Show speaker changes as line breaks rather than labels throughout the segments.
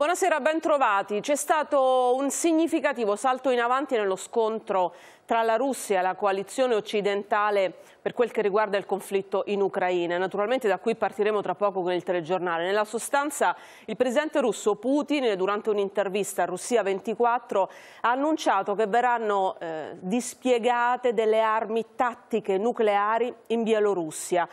Buonasera, ben trovati. C'è stato un significativo salto in avanti nello scontro tra la Russia e la coalizione occidentale per quel che riguarda il conflitto in Ucraina. Naturalmente da qui partiremo tra poco con il telegiornale. Nella sostanza il presidente russo Putin durante un'intervista a Russia 24 ha annunciato che verranno eh, dispiegate delle armi tattiche nucleari in Bielorussia.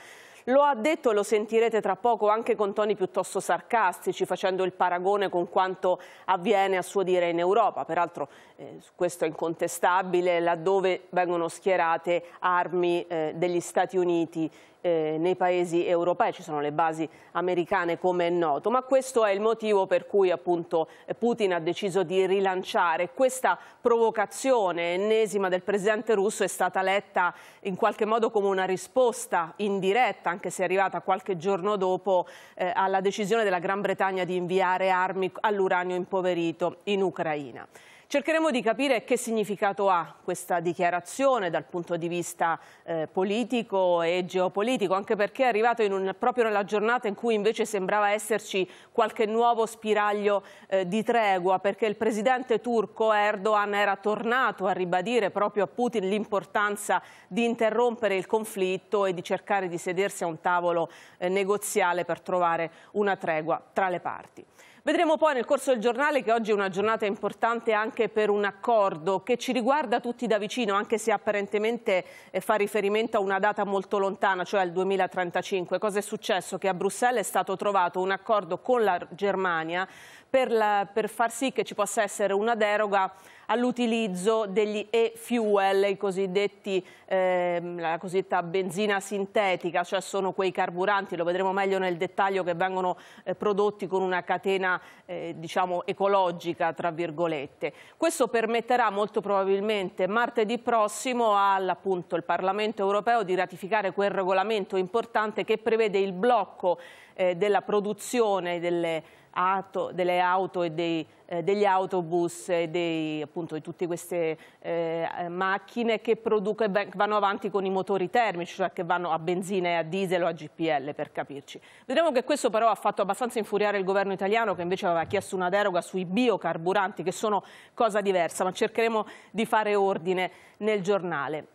Lo ha detto e lo sentirete tra poco anche con toni piuttosto sarcastici, facendo il paragone con quanto avviene a suo dire in Europa. Peraltro eh, questo è incontestabile, laddove vengono schierate armi eh, degli Stati Uniti eh, nei paesi europei, ci sono le basi americane come è noto, ma questo è il motivo per cui appunto Putin ha deciso di rilanciare questa provocazione ennesima del presidente russo è stata letta in qualche modo come una risposta indiretta, anche se è arrivata qualche giorno dopo eh, alla decisione della Gran Bretagna di inviare armi all'uranio impoverito in Ucraina. Cercheremo di capire che significato ha questa dichiarazione dal punto di vista eh, politico e geopolitico, anche perché è arrivato un, proprio nella giornata in cui invece sembrava esserci qualche nuovo spiraglio eh, di tregua, perché il presidente turco Erdogan era tornato a ribadire proprio a Putin l'importanza di interrompere il conflitto e di cercare di sedersi a un tavolo eh, negoziale per trovare una tregua tra le parti. Vedremo poi nel corso del giornale che oggi è una giornata importante anche per un accordo che ci riguarda tutti da vicino, anche se apparentemente eh, fa riferimento a una data molto lontana, cioè al 2035. Cosa è successo? Che a Bruxelles è stato trovato un accordo con la Germania per, la, per far sì che ci possa essere una deroga all'utilizzo degli e-fuel, eh, la cosiddetta benzina sintetica, cioè sono quei carburanti, lo vedremo meglio nel dettaglio, che vengono eh, prodotti con una catena eh, diciamo ecologica, tra virgolette. Questo permetterà molto probabilmente martedì prossimo all'appunto il Parlamento europeo di ratificare quel regolamento importante che prevede il blocco eh, della produzione delle auto, delle auto e dei, eh, degli autobus e dei, appunto, di tutte queste eh, eh macchine che, producono, eh, vanno avanti con i motori termici, cioè che vanno a benzina, e a diesel o a GPL per capirci. Vedremo che questo però ha fatto abbastanza infuriare il governo italiano che invece aveva chiesto una deroga sui biocarburanti che sono cosa diversa, ma cercheremo di fare ordine nel giornale.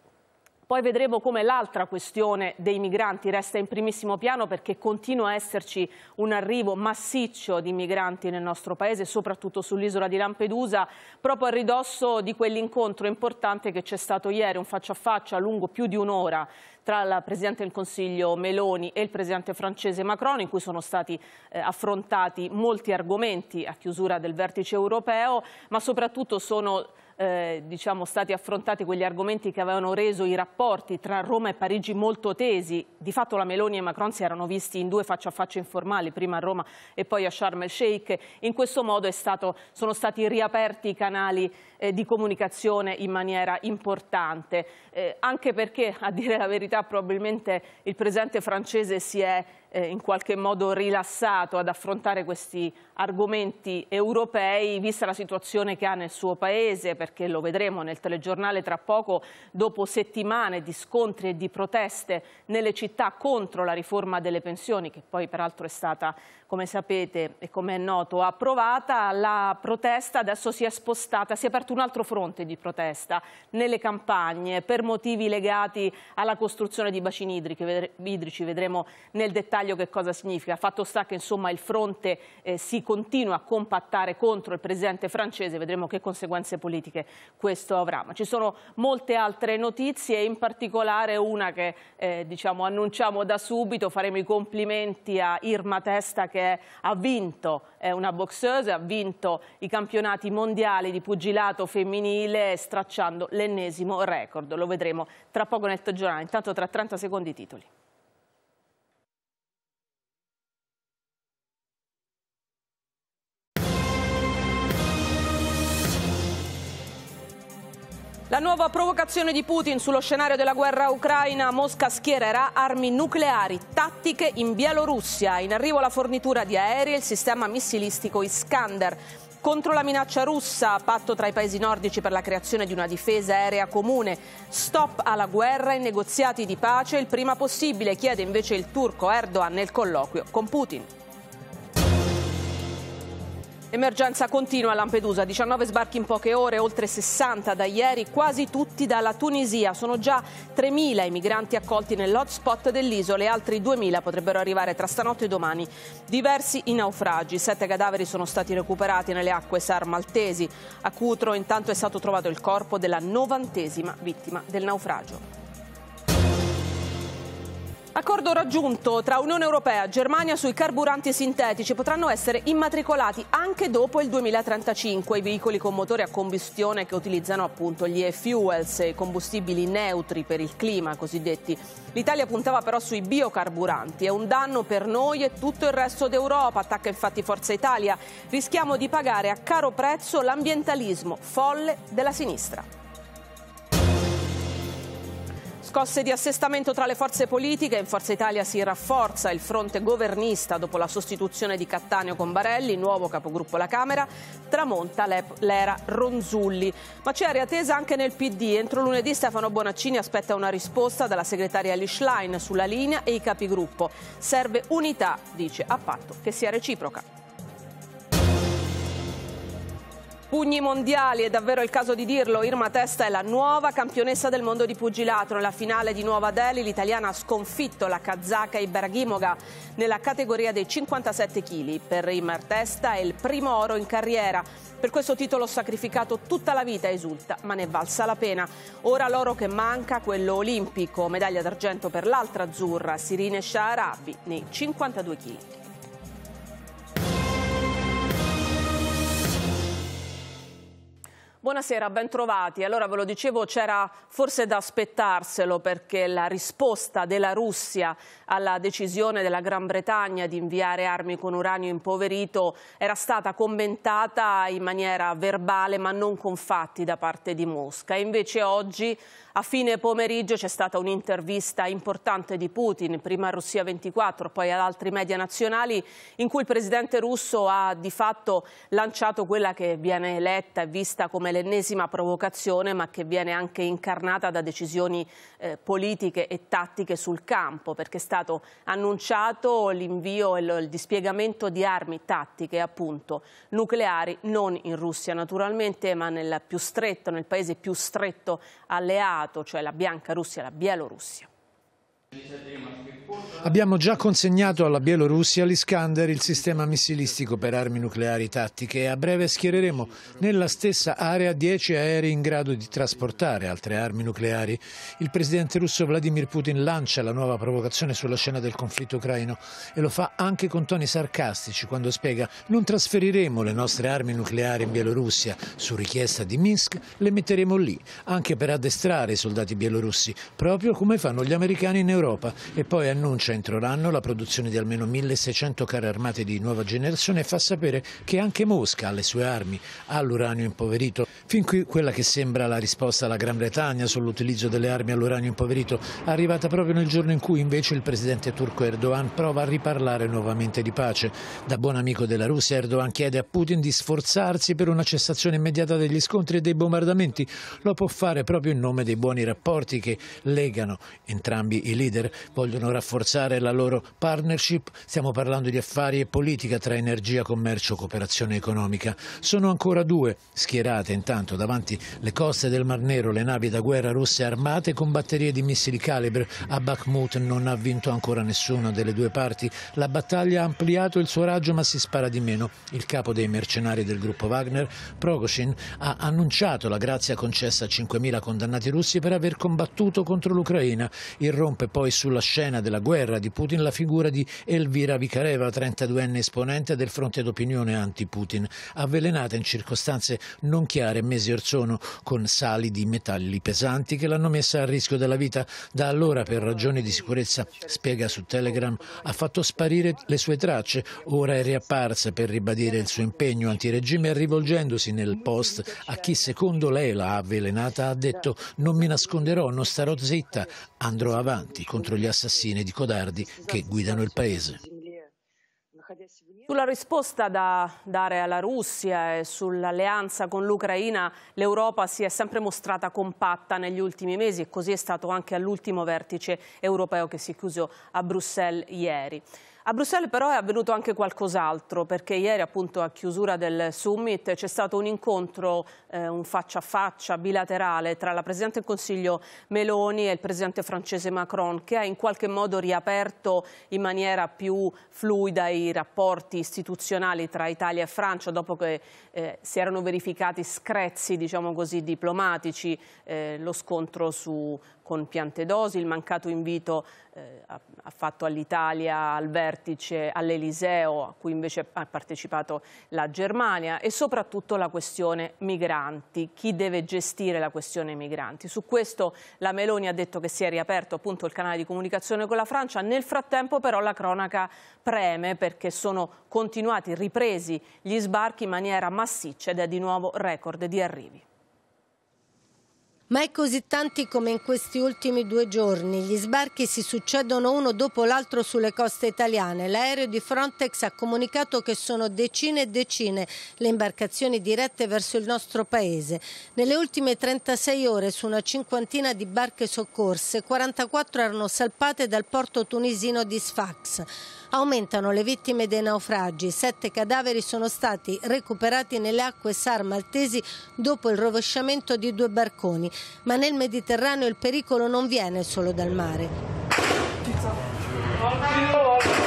Poi vedremo come l'altra questione dei migranti resta in primissimo piano perché continua a esserci un arrivo massiccio di migranti nel nostro paese, soprattutto sull'isola di Lampedusa, proprio a ridosso di quell'incontro importante che c'è stato ieri, un faccia a faccia lungo più di un'ora tra il Presidente del Consiglio Meloni e il Presidente francese Macron, in cui sono stati eh, affrontati molti argomenti a chiusura del vertice europeo, ma soprattutto sono eh, diciamo, stati affrontati quegli argomenti che avevano reso i rapporti tra Roma e Parigi molto tesi. Di fatto la Meloni e Macron si erano visti in due faccia a faccia informali, prima a Roma e poi a Sharm el Sheikh. In questo modo stato, sono stati riaperti i canali eh, di comunicazione in maniera importante, eh, anche perché a dire la verità probabilmente il presidente francese si è eh, in qualche modo rilassato ad affrontare questi argomenti europei, vista la situazione che ha nel suo paese, perché lo vedremo nel telegiornale tra poco, dopo settimane di scontri e di proteste nelle città contro la riforma delle pensioni, che poi peraltro è stata come sapete e come è noto, approvata, la protesta adesso si è spostata, si è aperto un altro fronte di protesta nelle campagne per motivi legati alla costruzione di bacini idrici, vedremo nel dettaglio che cosa significa. Fatto sta che insomma il fronte eh, si continua a compattare contro il presidente francese, vedremo che conseguenze politiche questo avrà. Ma ci sono molte altre notizie, in particolare una che eh, diciamo, annunciamo da subito, faremo i complimenti a Irma Testa che perché ha vinto, è una boxeuse, ha vinto i campionati mondiali di pugilato femminile stracciando l'ennesimo record. Lo vedremo tra poco nel togiornale. Intanto tra 30 secondi i titoli. La nuova provocazione di Putin sullo scenario della guerra ucraina, Mosca schiererà armi nucleari, tattiche in Bielorussia, in arrivo la fornitura di aerei e il sistema missilistico Iskander. Contro la minaccia russa, patto tra i paesi nordici per la creazione di una difesa aerea comune, stop alla guerra e negoziati di pace il prima possibile, chiede invece il turco Erdogan nel colloquio con Putin. Emergenza continua a Lampedusa, 19 sbarchi in poche ore, oltre 60 da ieri, quasi tutti dalla Tunisia. Sono già 3.000 i migranti accolti nell'hotspot dell'isola e altri 2.000 potrebbero arrivare tra stanotte e domani. Diversi i naufragi, sette cadaveri sono stati recuperati nelle acque sarmaltesi. A Cutro intanto è stato trovato il corpo della novantesima vittima del naufragio. Accordo raggiunto tra Unione Europea e Germania sui carburanti sintetici potranno essere immatricolati anche dopo il 2035 i veicoli con motore a combustione che utilizzano appunto gli e-fuels, i combustibili neutri per il clima cosiddetti. L'Italia puntava però sui biocarburanti, è un danno per noi e tutto il resto d'Europa, attacca infatti Forza Italia. Rischiamo di pagare a caro prezzo l'ambientalismo folle della sinistra. Scosse di assestamento tra le forze politiche, in Forza Italia si rafforza il fronte governista dopo la sostituzione di Cattaneo con Barelli, nuovo capogruppo alla Camera, tramonta l'era Ronzulli. Ma c'è aria tesa anche nel PD, entro lunedì Stefano Bonaccini aspetta una risposta dalla segretaria Lischlein sulla linea e i capigruppo. Serve unità, dice, a patto che sia reciproca. pugni mondiali, è davvero il caso di dirlo, Irma Testa è la nuova campionessa del mondo di pugilato. Nella finale di Nuova Delhi l'italiana ha sconfitto la kazaka Ibragimoga nella categoria dei 57 kg. Per Irma Testa è il primo oro in carriera. Per questo titolo ho sacrificato tutta la vita, esulta, ma ne è valsa la pena. Ora l'oro che manca, quello olimpico, medaglia d'argento per l'altra azzurra, Sirine Shaharabi, nei 52 kg. Buonasera, bentrovati. Allora ve lo dicevo, c'era forse da aspettarselo perché la risposta della Russia alla decisione della Gran Bretagna di inviare armi con uranio impoverito era stata commentata in maniera verbale ma non con fatti da parte di Mosca. Invece oggi a fine pomeriggio c'è stata un'intervista importante di Putin, prima a Russia 24, poi ad altri media nazionali, in cui il presidente russo ha di fatto lanciato quella che viene letta e vista come l'ennesima provocazione, ma che viene anche incarnata da decisioni eh, politiche e tattiche sul campo, perché è stato annunciato l'invio e il dispiegamento di armi tattiche, appunto, nucleari, non in Russia naturalmente, ma nel più stretto, nel paese più stretto alleato, cioè la Bianca Russia e la Bielorussia.
Abbiamo già consegnato alla Bielorussia l'Iskander il sistema missilistico per armi nucleari tattiche e a breve schiereremo nella stessa area 10 aerei in grado di trasportare altre armi nucleari. Il presidente russo Vladimir Putin lancia la nuova provocazione sulla scena del conflitto ucraino e lo fa anche con toni sarcastici quando spiega non trasferiremo le nostre armi nucleari in Bielorussia, su richiesta di Minsk le metteremo lì, anche per addestrare i soldati bielorussi, proprio come fanno gli americani in Europa d'Europa e poi annuncia entro l'anno la produzione di almeno 1600 carri armate di nuova generazione e fa sapere che anche Mosca ha le sue armi, all'uranio impoverito. Fin qui quella che sembra la risposta alla Gran Bretagna sull'utilizzo delle armi all'uranio impoverito, è arrivata proprio nel giorno in cui invece il presidente turco Erdogan prova a riparlare nuovamente di pace. Da buon amico della Russia Erdogan chiede a Putin di sforzarsi per una cessazione immediata degli scontri e dei bombardamenti. Lo può fare proprio in nome dei buoni rapporti che legano entrambi i leader leader vogliono rafforzare la loro partnership, stiamo parlando di affari e politica tra energia, commercio, e cooperazione economica. Sono ancora due, schierate intanto davanti le coste del Mar Nero, le navi da guerra russe armate con batterie di missili calibre. A Bakhmut non ha vinto ancora nessuna delle due parti. La battaglia ha ampliato il suo raggio ma si spara di meno. Il capo dei mercenari del gruppo Wagner, Progoshin, ha annunciato la grazia concessa a 5.000 condannati russi per aver combattuto contro l'Ucraina. Irrompe poi poi sulla scena della guerra di Putin la figura di Elvira Vicareva, 32enne esponente del fronte d'opinione anti-Putin, avvelenata in circostanze non chiare mesi or sono con sali di metalli pesanti che l'hanno messa a rischio della vita. Da allora, per ragioni di sicurezza, spiega su Telegram, ha fatto sparire le sue tracce. Ora è riapparsa per ribadire il suo impegno antiregime rivolgendosi nel post a chi secondo lei l'ha avvelenata ha detto non mi nasconderò, non starò zitta, andrò avanti contro gli assassini di codardi che guidano il paese.
Sulla risposta da dare alla Russia e sull'alleanza con l'Ucraina, l'Europa si è sempre mostrata compatta negli ultimi mesi e così è stato anche all'ultimo vertice europeo che si è chiuso a Bruxelles ieri. A Bruxelles però è avvenuto anche qualcos'altro, perché ieri appunto a chiusura del summit c'è stato un incontro, eh, un faccia a faccia bilaterale tra la Presidente del Consiglio Meloni e il Presidente francese Macron, che ha in qualche modo riaperto in maniera più fluida i rapporti istituzionali tra Italia e Francia, dopo che eh, si erano verificati screzzi, diciamo così, diplomatici, eh, lo scontro su con piante dosi, il mancato invito eh, ha fatto all'Italia, al vertice, all'Eliseo, a cui invece ha partecipato la Germania e soprattutto la questione migranti, chi deve gestire la questione migranti. Su questo la Meloni ha detto che si è riaperto appunto il canale di comunicazione con la Francia, nel frattempo però la cronaca preme perché sono continuati, ripresi gli sbarchi in maniera massiccia ed è di nuovo record di arrivi
mai così tanti come in questi ultimi due giorni. Gli sbarchi si succedono uno dopo l'altro sulle coste italiane. L'aereo di Frontex ha comunicato che sono decine e decine le imbarcazioni dirette verso il nostro paese. Nelle ultime 36 ore su una cinquantina di barche soccorse, 44 erano salpate dal porto tunisino di Sfax. Aumentano le vittime dei naufragi. Sette cadaveri sono stati recuperati nelle acque sar maltesi dopo il rovesciamento di due barconi. Ma nel Mediterraneo il pericolo non viene solo dal mare.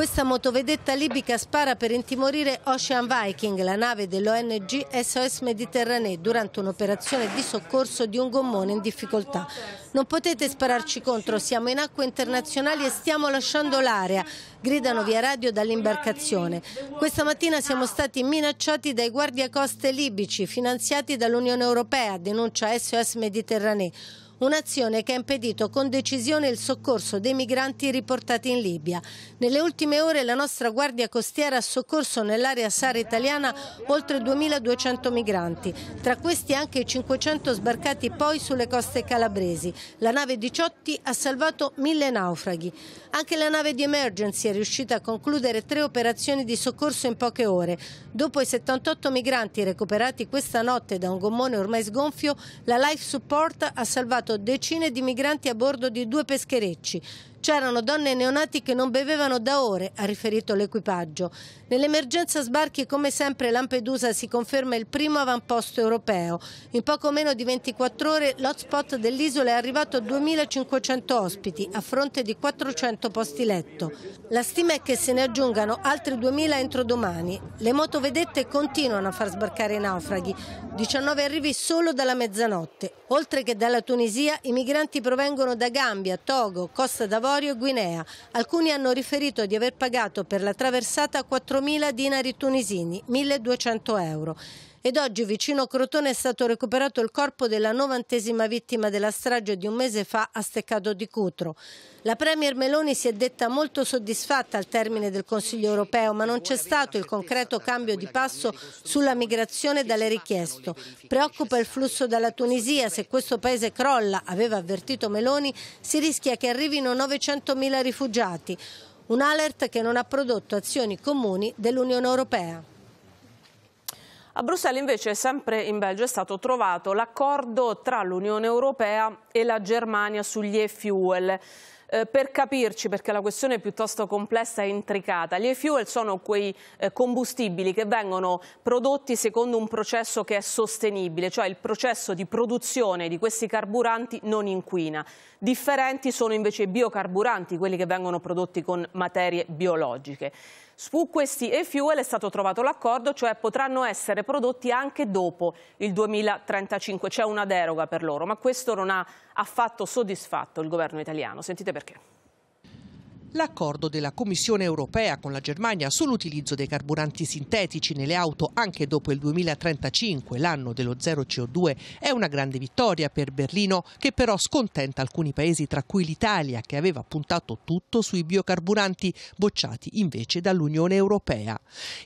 Questa motovedetta libica spara per intimorire Ocean Viking, la nave dell'ONG SOS Mediterranee, durante un'operazione di soccorso di un gommone in difficoltà. Non potete spararci contro, siamo in acque internazionali e stiamo lasciando l'area, gridano via radio dall'imbarcazione. Questa mattina siamo stati minacciati dai guardiacoste libici, finanziati dall'Unione Europea, denuncia SOS Mediterranee un'azione che ha impedito con decisione il soccorso dei migranti riportati in Libia. Nelle ultime ore la nostra Guardia Costiera ha soccorso nell'area SAR italiana oltre 2.200 migranti, tra questi anche i 500 sbarcati poi sulle coste calabresi. La nave 18 ha salvato mille naufraghi. Anche la nave di Emergency è riuscita a concludere tre operazioni di soccorso in poche ore. Dopo i 78 migranti recuperati questa notte da un gommone ormai sgonfio, la Life Support ha salvato decine di migranti a bordo di due pescherecci. C'erano donne e neonati che non bevevano da ore, ha riferito l'equipaggio. Nell'emergenza sbarchi, come sempre, Lampedusa si conferma il primo avamposto europeo. In poco meno di 24 ore l'hotspot dell'isola è arrivato a 2.500 ospiti, a fronte di 400 posti letto. La stima è che se ne aggiungano altri 2.000 entro domani. Le motovedette continuano a far sbarcare i naufraghi, 19 arrivi solo dalla mezzanotte. Oltre che dalla Tunisia, i migranti provengono da Gambia, Togo, Costa d'Avorio, Avorio e Guinea. Alcuni hanno riferito di aver pagato per la traversata 4.000 dinari tunisini, 1.200 euro. Ed oggi vicino Crotone è stato recuperato il corpo della novantesima vittima della strage di un mese fa a Steccato di Cutro. La Premier Meloni si è detta molto soddisfatta al termine del Consiglio europeo, ma non c'è stato il concreto cambio di passo sulla migrazione dalle richieste. Preoccupa il flusso dalla Tunisia, se questo paese crolla, aveva avvertito Meloni, si rischia che arrivino 900.000 rifugiati. Un alert che non ha prodotto azioni comuni dell'Unione Europea.
A Bruxelles invece, sempre in Belgio, è stato trovato l'accordo tra l'Unione Europea e la Germania sugli e-fuel. Eh, per capirci, perché la questione è piuttosto complessa e intricata, gli e-fuel sono quei eh, combustibili che vengono prodotti secondo un processo che è sostenibile, cioè il processo di produzione di questi carburanti non inquina. Differenti sono invece i biocarburanti, quelli che vengono prodotti con materie biologiche. Su questi e-fuel è stato trovato l'accordo, cioè potranno essere prodotti anche dopo il 2035. C'è una deroga per loro, ma questo non ha affatto soddisfatto il governo italiano. Sentite perché.
L'accordo della Commissione europea con la Germania sull'utilizzo dei carburanti sintetici nelle auto anche dopo il 2035, l'anno dello zero CO2, è una grande vittoria per Berlino che però scontenta alcuni paesi tra cui l'Italia che aveva puntato tutto sui biocarburanti bocciati invece dall'Unione europea.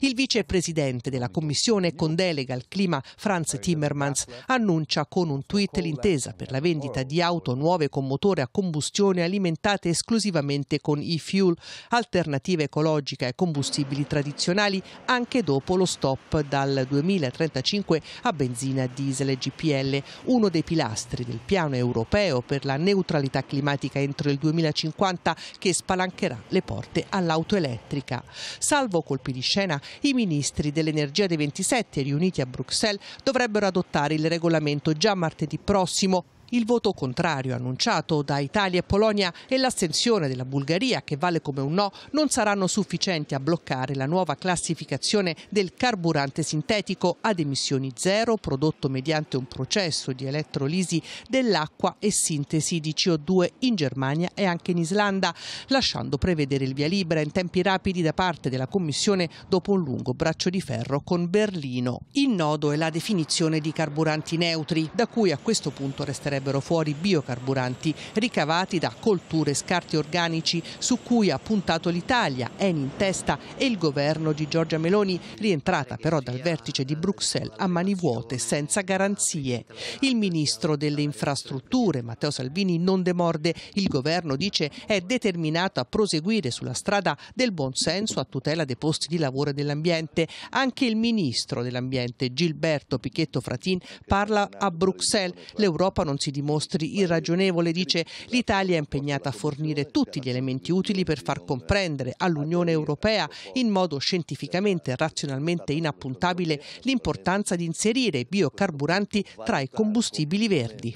Il vicepresidente della Commissione con delega al clima Franz Timmermans annuncia con un tweet l'intesa per la vendita di auto nuove con motore a combustione alimentate esclusivamente con idrogeno e-fuel, alternative ecologiche ai combustibili tradizionali anche dopo lo stop dal 2035 a benzina, diesel e GPL, uno dei pilastri del piano europeo per la neutralità climatica entro il 2050 che spalancherà le porte all'auto elettrica. Salvo colpi di scena, i ministri dell'energia dei 27 riuniti a Bruxelles dovrebbero adottare il regolamento già martedì prossimo il voto contrario annunciato da Italia e Polonia e l'astensione della Bulgaria, che vale come un no, non saranno sufficienti a bloccare la nuova classificazione del carburante sintetico ad emissioni zero prodotto mediante un processo di elettrolisi dell'acqua e sintesi di CO2 in Germania e anche in Islanda, lasciando prevedere il via libera in tempi rapidi da parte della Commissione dopo un lungo braccio di ferro con Berlino. Il nodo è la definizione di carburanti neutri, da cui a questo punto resterebbe verrebbero fuori biocarburanti ricavati da colture e scarti organici su cui ha puntato l'Italia, Eni in testa e il governo di Giorgia Meloni, rientrata però dal vertice di Bruxelles a mani vuote, senza garanzie. Il ministro delle infrastrutture, Matteo Salvini, non demorde. Il governo, dice, è determinato a proseguire sulla strada del buonsenso a tutela dei posti di lavoro e dell'ambiente. Anche il ministro dell'ambiente, Gilberto Pichetto Fratin, parla a Bruxelles. L'Europa non si si dimostri irragionevole, dice l'Italia è impegnata a fornire tutti gli elementi utili per far comprendere all'Unione Europea in modo scientificamente e razionalmente inappuntabile l'importanza di inserire biocarburanti tra i combustibili verdi.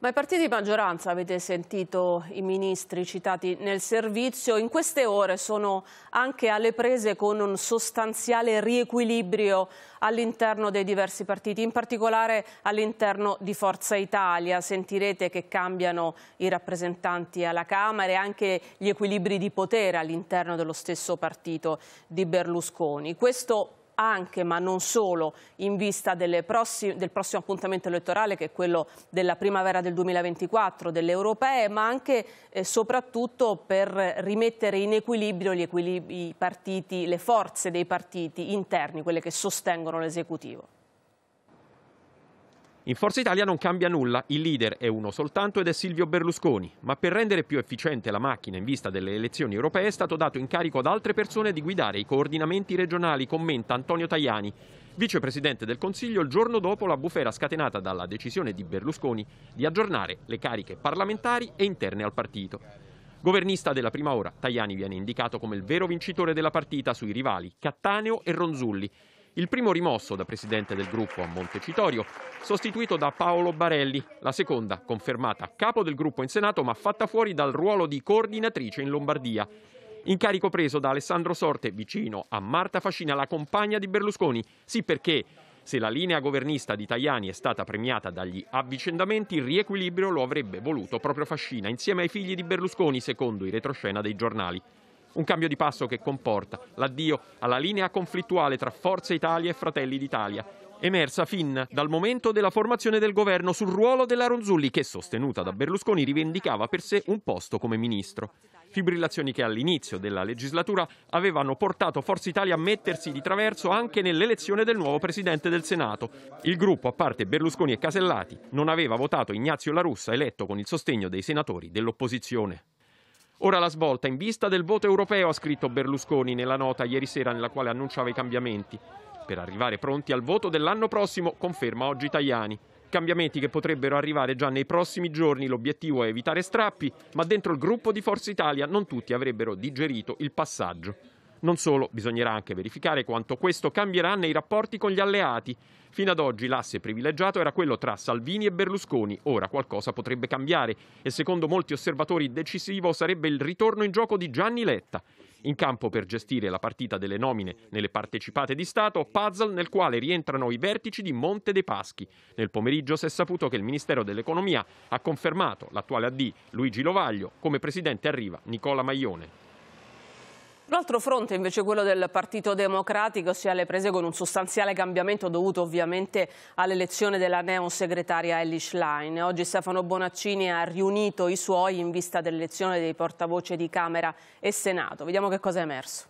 Ma i partiti di maggioranza, avete sentito i ministri citati nel servizio, in queste ore sono anche alle prese con un sostanziale riequilibrio all'interno dei diversi partiti, in particolare all'interno di Forza Italia. Sentirete che cambiano i rappresentanti alla Camera e anche gli equilibri di potere all'interno dello stesso partito di Berlusconi. Questo anche, ma non solo, in vista prossime, del prossimo appuntamento elettorale che è quello della primavera del 2024, delle europee, ma anche e eh, soprattutto per rimettere in equilibrio equilibri, i partiti, le forze dei partiti interni, quelle che sostengono l'esecutivo.
In Forza Italia non cambia nulla, il leader è uno soltanto ed è Silvio Berlusconi, ma per rendere più efficiente la macchina in vista delle elezioni europee è stato dato incarico ad altre persone di guidare i coordinamenti regionali, commenta Antonio Tajani, vicepresidente del Consiglio il giorno dopo la bufera scatenata dalla decisione di Berlusconi di aggiornare le cariche parlamentari e interne al partito. Governista della prima ora, Tajani viene indicato come il vero vincitore della partita sui rivali Cattaneo e Ronzulli il primo rimosso da presidente del gruppo a Montecitorio, sostituito da Paolo Barelli, la seconda confermata capo del gruppo in Senato ma fatta fuori dal ruolo di coordinatrice in Lombardia. Incarico preso da Alessandro Sorte, vicino a Marta Fascina, la compagna di Berlusconi. Sì perché se la linea governista di Tajani è stata premiata dagli avvicendamenti, il riequilibrio lo avrebbe voluto proprio Fascina, insieme ai figli di Berlusconi, secondo i retroscena dei giornali. Un cambio di passo che comporta l'addio alla linea conflittuale tra Forza Italia e Fratelli d'Italia, emersa fin dal momento della formazione del governo sul ruolo della Ronzulli che, sostenuta da Berlusconi, rivendicava per sé un posto come ministro. Fibrillazioni che all'inizio della legislatura avevano portato Forza Italia a mettersi di traverso anche nell'elezione del nuovo presidente del Senato. Il gruppo, a parte Berlusconi e Casellati, non aveva votato Ignazio La Russa, eletto con il sostegno dei senatori dell'opposizione. Ora la svolta in vista del voto europeo, ha scritto Berlusconi nella nota ieri sera nella quale annunciava i cambiamenti. Per arrivare pronti al voto dell'anno prossimo, conferma oggi Tajani. Cambiamenti che potrebbero arrivare già nei prossimi giorni, l'obiettivo è evitare strappi, ma dentro il gruppo di Forza Italia non tutti avrebbero digerito il passaggio. Non solo, bisognerà anche verificare quanto questo cambierà nei rapporti con gli alleati. Fino ad oggi l'asse privilegiato era quello tra Salvini e Berlusconi, ora qualcosa potrebbe cambiare e secondo molti osservatori decisivo sarebbe il ritorno in gioco di Gianni Letta. In campo per gestire la partita delle nomine nelle partecipate di Stato, puzzle nel quale rientrano i vertici di Monte dei Paschi. Nel pomeriggio si è saputo che il Ministero dell'Economia ha confermato l'attuale AD Luigi Lovaglio, come presidente arriva Nicola Maione.
L'altro fronte invece è quello del Partito Democratico, si è alle prese con un sostanziale cambiamento dovuto ovviamente all'elezione della neo segretaria Ellie Schlein. Oggi Stefano Bonaccini ha riunito i suoi in vista dell'elezione dei portavoce di Camera e Senato. Vediamo che cosa è emerso.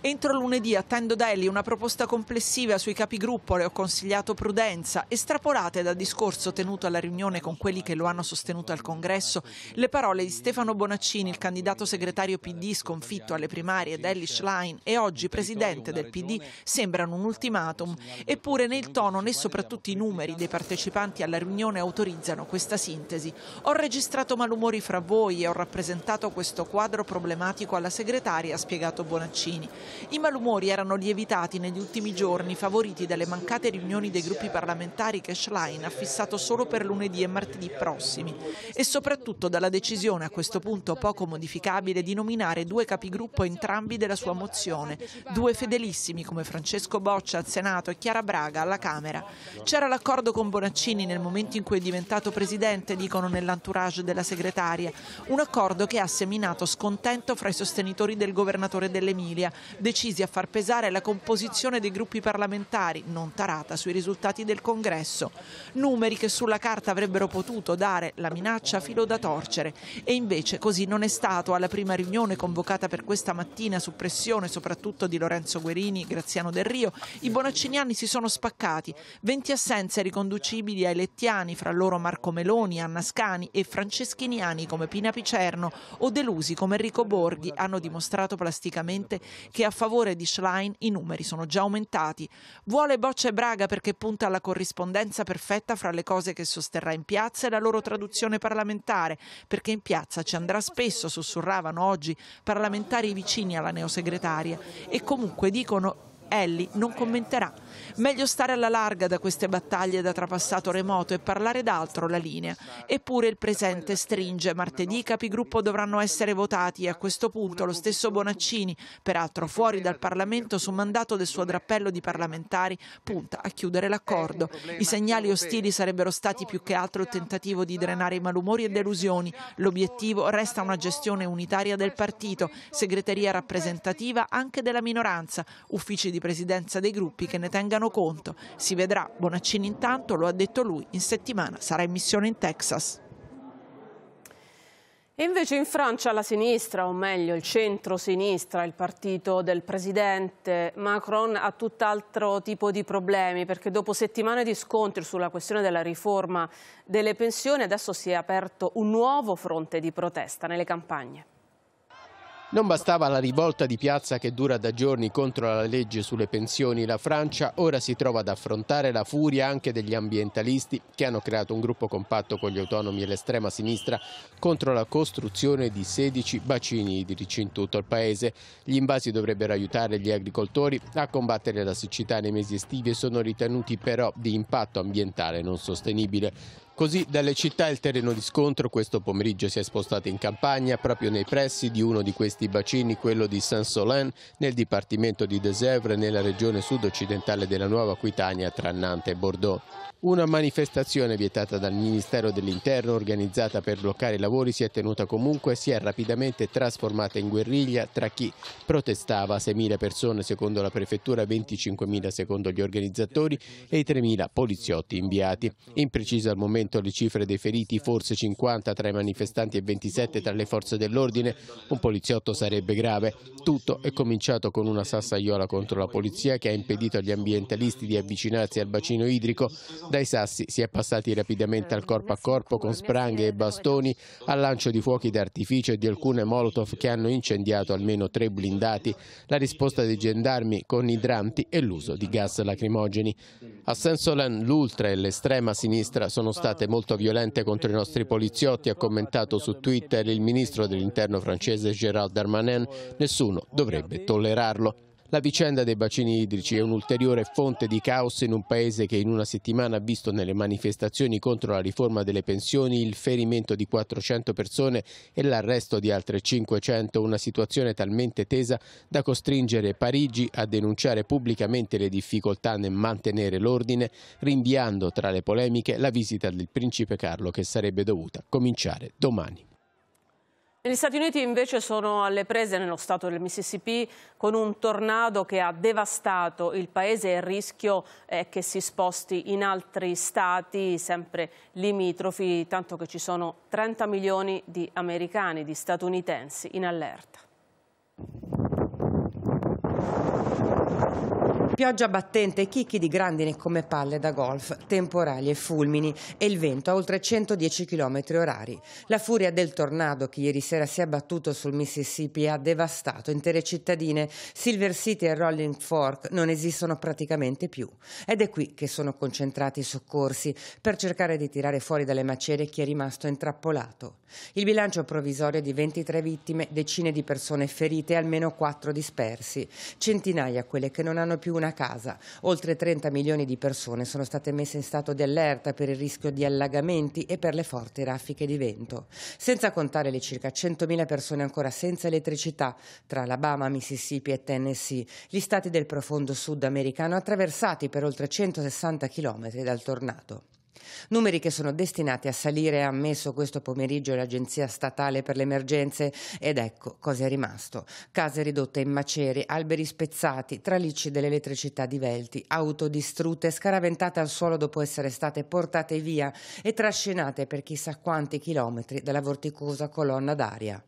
Entro lunedì attendo da Ellie una proposta complessiva sui capigruppo, le ho consigliato prudenza. Estrapolate dal discorso tenuto alla riunione con quelli che lo hanno sostenuto al congresso, le parole di Stefano Bonaccini, il candidato segretario PD sconfitto alle primarie ed Ellie Schlein e oggi presidente del PD, sembrano un ultimatum. Eppure né il tono né soprattutto i numeri dei partecipanti alla riunione autorizzano questa sintesi. Ho registrato malumori fra voi e ho rappresentato questo quadro problematico alla segretaria, ha spiegato Bonaccini. I malumori erano lievitati negli ultimi giorni, favoriti dalle mancate riunioni dei gruppi parlamentari che Schlein ha fissato solo per lunedì e martedì prossimi e soprattutto dalla decisione a questo punto poco modificabile di nominare due capigruppo entrambi della sua mozione, due fedelissimi come Francesco Boccia al Senato e Chiara Braga alla Camera. C'era l'accordo con Bonaccini nel momento in cui è diventato presidente, dicono nell'entourage della segretaria, un accordo che ha seminato scontento fra i sostenitori del governatore dell'Emilia, decisi a far pesare la composizione dei gruppi parlamentari, non tarata sui risultati del congresso. Numeri che sulla carta avrebbero potuto dare la minaccia filo da torcere e invece così non è stato alla prima riunione convocata per questa mattina su pressione soprattutto di Lorenzo Guerini e Graziano Del Rio, i bonacciniani si sono spaccati, 20 assenze riconducibili ai lettiani, fra loro Marco Meloni, Anna Scani e franceschiniani come Pina Picerno o delusi come Enrico Borghi hanno dimostrato plasticamente che a favore di Schlein i numeri sono già aumentati. Vuole bocce Braga perché punta alla corrispondenza perfetta fra le cose che sosterrà in piazza e la loro traduzione parlamentare, perché in piazza ci andrà spesso, sussurravano oggi parlamentari vicini alla neosegretaria, e comunque dicono Ellie non commenterà. Meglio stare alla larga da queste battaglie da trapassato remoto e parlare d'altro la linea. Eppure il presente stringe. Martedì i capigruppo dovranno essere votati e a questo punto lo stesso Bonaccini, peraltro fuori dal Parlamento su mandato del suo drappello di parlamentari, punta a chiudere l'accordo. I segnali ostili sarebbero stati più che altro il tentativo di drenare i malumori e delusioni. L'obiettivo resta una gestione unitaria del partito, segreteria rappresentativa anche della minoranza, uffici di di presidenza dei gruppi che ne tengano conto. Si vedrà, Bonaccini intanto, lo ha detto lui, in settimana sarà in missione in Texas.
E invece in Francia la sinistra, o meglio il centro-sinistra, il partito del presidente Macron, ha tutt'altro tipo di problemi perché dopo settimane di scontri sulla questione della riforma delle pensioni adesso si è aperto un nuovo fronte di protesta nelle campagne.
Non bastava la rivolta di piazza che dura da giorni contro la legge sulle pensioni, la Francia ora si trova ad affrontare la furia anche degli ambientalisti che hanno creato un gruppo compatto con gli autonomi e l'estrema sinistra contro la costruzione di 16 bacini idrici in tutto il paese. Gli invasi dovrebbero aiutare gli agricoltori a combattere la siccità nei mesi estivi e sono ritenuti però di impatto ambientale non sostenibile. Così dalle città il terreno di scontro questo pomeriggio si è spostato in campagna, proprio nei pressi di uno di questi bacini, quello di Saint-Solène, nel dipartimento di Desèvres, nella regione sud-occidentale della Nuova Aquitania tra Nantes e Bordeaux. Una manifestazione vietata dal Ministero dell'Interno organizzata per bloccare i lavori si è tenuta comunque e si è rapidamente trasformata in guerriglia tra chi protestava 6.000 persone secondo la prefettura, 25.000 secondo gli organizzatori e i 3.000 poliziotti inviati. In preciso al momento aumento le cifre dei feriti, forse 50 tra i manifestanti e 27 tra le forze dell'ordine, un poliziotto sarebbe grave. Tutto è cominciato con una sassaiola contro la polizia che ha impedito agli ambientalisti di avvicinarsi al bacino idrico. Dai sassi si è passati rapidamente al corpo a corpo con spranghe e bastoni, al lancio di fuochi d'artificio e di alcune molotov che hanno incendiato almeno tre blindati. La risposta dei gendarmi con idranti e l'uso di gas lacrimogeni. A Sensolen l'ultra e l'estrema sinistra sono stati state molto violente contro i nostri poliziotti, ha commentato su Twitter il ministro dell'interno francese Gérald Darmanin, nessuno dovrebbe tollerarlo. La vicenda dei bacini idrici è un'ulteriore fonte di caos in un paese che in una settimana ha visto nelle manifestazioni contro la riforma delle pensioni il ferimento di 400 persone e l'arresto di altre 500, una situazione talmente tesa da costringere Parigi a denunciare pubblicamente le difficoltà nel mantenere l'ordine, rinviando tra le polemiche la visita del principe Carlo che sarebbe dovuta cominciare domani.
Gli Stati Uniti invece sono alle prese nello stato del Mississippi con un tornado che ha devastato il paese e il rischio è che si sposti in altri stati sempre limitrofi, tanto che ci sono 30 milioni di americani, di statunitensi in allerta.
Pioggia battente e chicchi di grandine come palle da golf, temporali e fulmini e il vento a oltre 110 km orari. La furia del tornado che ieri sera si è abbattuto sul Mississippi ha devastato intere cittadine. Silver City e Rolling Fork non esistono praticamente più. Ed è qui che sono concentrati i soccorsi per cercare di tirare fuori dalle macerie chi è rimasto intrappolato. Il bilancio provvisorio è di 23 vittime, decine di persone ferite e almeno 4 dispersi. Centinaia quelle che non hanno più una una casa. Oltre 30 milioni di persone sono state messe in stato di allerta per il rischio di allagamenti e per le forti raffiche di vento. Senza contare le circa 100.000 persone ancora senza elettricità tra Alabama, Mississippi e Tennessee, gli stati del profondo sud americano attraversati per oltre 160 km dal tornado. Numeri che sono destinati a salire, ha ammesso questo pomeriggio l'Agenzia Statale per le Emergenze. Ed ecco cosa è rimasto. Case ridotte in macerie, alberi spezzati, tralicci dell'elettricità divelti, auto distrutte, scaraventate al suolo dopo essere state portate via e trascinate per chissà quanti chilometri dalla vorticosa colonna d'aria.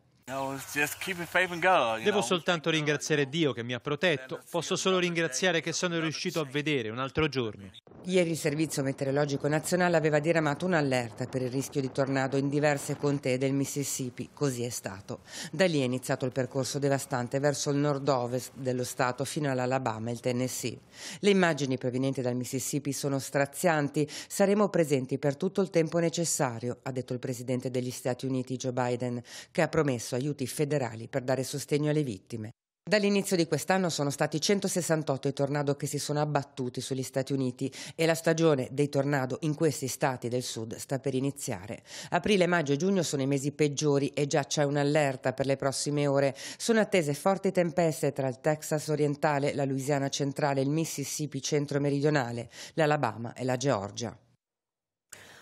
Devo soltanto ringraziare Dio che mi ha protetto, posso solo ringraziare che sono riuscito a vedere un altro giorno.
Ieri il Servizio Meteorologico Nazionale aveva diramato un'allerta per il rischio di tornado in diverse contee del Mississippi, così è stato. Da lì è iniziato il percorso devastante verso il nord-ovest dello Stato fino all'Alabama e il Tennessee. Le immagini provenienti dal Mississippi sono strazianti, saremo presenti per tutto il tempo necessario, ha detto il Presidente degli Stati Uniti Joe Biden, che ha promesso ai aiuti federali per dare sostegno alle vittime. Dall'inizio di quest'anno sono stati 168 i tornado che si sono abbattuti sugli Stati Uniti e la stagione dei tornado in questi stati del sud sta per iniziare. Aprile, maggio e giugno sono i mesi peggiori e già c'è un'allerta per le prossime ore. Sono attese forti tempeste tra il Texas orientale, la Louisiana centrale, il Mississippi centro-meridionale, l'Alabama e la Georgia.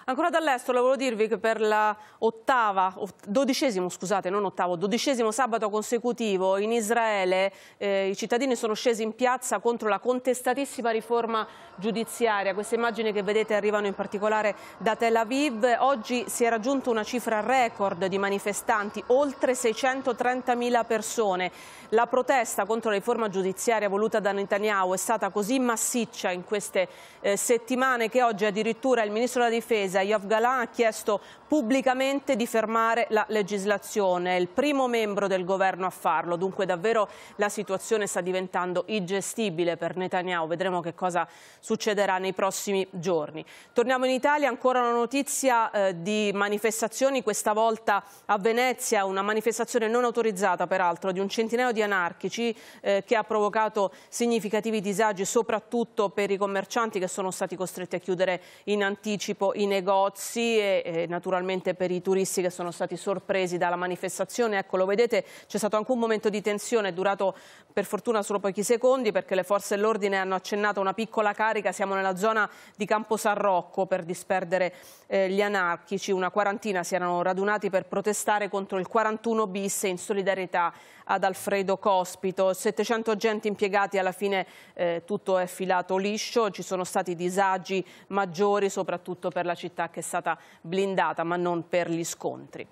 Ancora dall'estero volevo dirvi che per la ottava, dodicesimo scusate, non ottavo, dodicesimo sabato consecutivo in Israele eh, i cittadini sono scesi in piazza contro la contestatissima riforma giudiziaria. Queste immagini che vedete arrivano in particolare da Tel Aviv. Oggi si è raggiunta una cifra record di manifestanti, oltre 630.000 persone. La protesta contro la riforma giudiziaria voluta da Netanyahu è stata così massiccia in queste eh, settimane che oggi addirittura il ministro della Difesa Tunisia, Yoav Galan ha chiesto pubblicamente di fermare la legislazione, è il primo membro del governo a farlo, dunque davvero la situazione sta diventando ingestibile per Netanyahu, vedremo che cosa succederà nei prossimi giorni. Torniamo in Italia, ancora una notizia eh, di manifestazioni, questa volta a Venezia, una manifestazione non autorizzata peraltro di un centinaio di anarchici eh, che ha provocato significativi disagi soprattutto per i commercianti che sono stati costretti a chiudere in anticipo i negozi negozi e, e naturalmente per i turisti che sono stati sorpresi dalla manifestazione. Ecco, lo vedete, c'è stato anche un momento di tensione, è durato per fortuna solo pochi secondi perché le forze dell'ordine hanno accennato una piccola carica, siamo nella zona di Campo San Rocco per disperdere eh, gli anarchici, una quarantina si erano radunati per protestare contro il 41 bis in solidarietà ad Alfredo Cospito, 700 agenti impiegati alla fine eh, tutto è filato liscio, ci sono stati disagi maggiori soprattutto per la città città che è stata blindata ma non per gli scontri.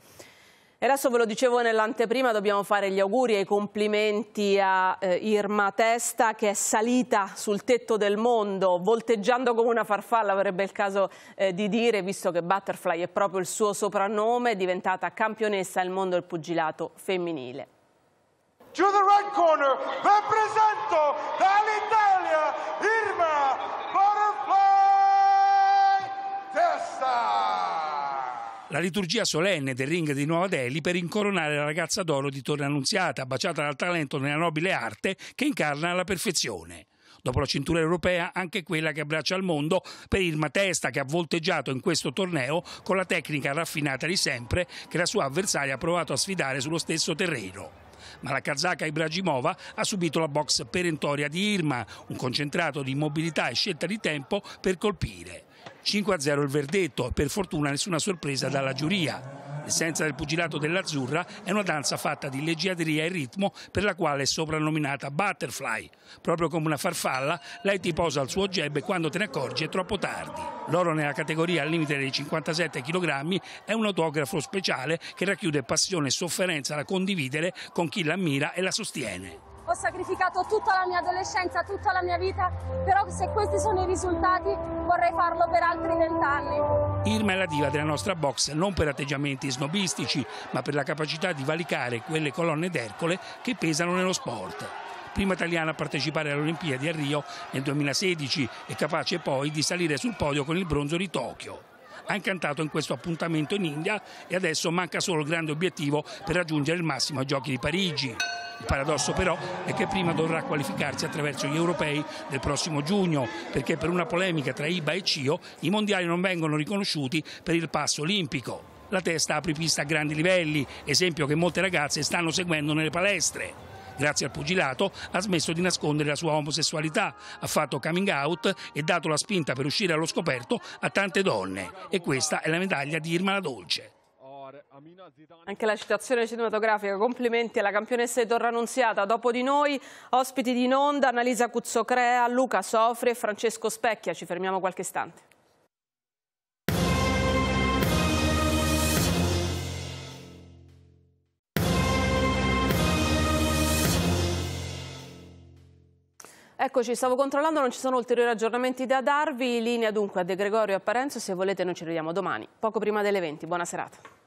E adesso ve lo dicevo nell'anteprima, dobbiamo fare gli auguri e i complimenti a eh, Irma Testa che è salita sul tetto del mondo, volteggiando come una farfalla, avrebbe il caso eh, di dire, visto che Butterfly è proprio il suo soprannome, è diventata campionessa del mondo del pugilato femminile.
To the right corner, rappresento dall'Italia
Basta!
La liturgia solenne del ring di Nuova Delhi per incoronare la ragazza d'oro di Torre Annunziata, baciata dal talento nella nobile arte che incarna alla perfezione. Dopo la cintura europea, anche quella che abbraccia il mondo per Irma Testa, che ha volteggiato in questo torneo con la tecnica raffinata di sempre che la sua avversaria ha provato a sfidare sullo stesso terreno ma la kazaka Ibrahimova ha subito la box perentoria di Irma, un concentrato di mobilità e scelta di tempo per colpire. 5-0 il verdetto, per fortuna nessuna sorpresa dalla giuria. L'essenza del pugilato dell'Azzurra è una danza fatta di leggiadria e ritmo per la quale è soprannominata Butterfly. Proprio come una farfalla, lei ti posa al suo jeb e quando te ne accorgi è troppo tardi. L'oro nella categoria al limite dei 57 kg è un autografo speciale che racchiude passione e sofferenza da condividere con chi l'ammira e la sostiene
ho sacrificato tutta la mia adolescenza, tutta la mia vita, però se questi sono i risultati vorrei farlo per altri vent'anni.
Irma è la diva della nostra box non per atteggiamenti snobistici, ma per la capacità di valicare quelle colonne d'Ercole che pesano nello sport. Prima italiana a partecipare alle Olimpiadi a Rio nel 2016 e capace poi di salire sul podio con il bronzo di Tokyo ha incantato in questo appuntamento in India e adesso manca solo il grande obiettivo per raggiungere il massimo ai Giochi di Parigi. Il paradosso però è che prima dovrà qualificarsi attraverso gli europei del prossimo giugno, perché per una polemica tra IBA e CIO i mondiali non vengono riconosciuti per il passo olimpico. La testa apre pista a grandi livelli, esempio che molte ragazze stanno seguendo nelle palestre grazie al pugilato, ha smesso di nascondere la sua omosessualità, ha fatto coming out e dato la spinta per uscire allo scoperto a tante donne. E questa è la medaglia di Irma La Dolce.
Anche la citazione cinematografica, complimenti alla campionessa di Torre Annunziata. Dopo di noi, ospiti di Nonda, Annalisa Cuzzocrea, Luca Sofri e Francesco Specchia. Ci fermiamo qualche istante. Eccoci, stavo controllando, non ci sono ulteriori aggiornamenti da darvi. Linea dunque a De Gregorio e a Parenzo, se volete noi ci vediamo domani, poco prima delle 20. Buona serata.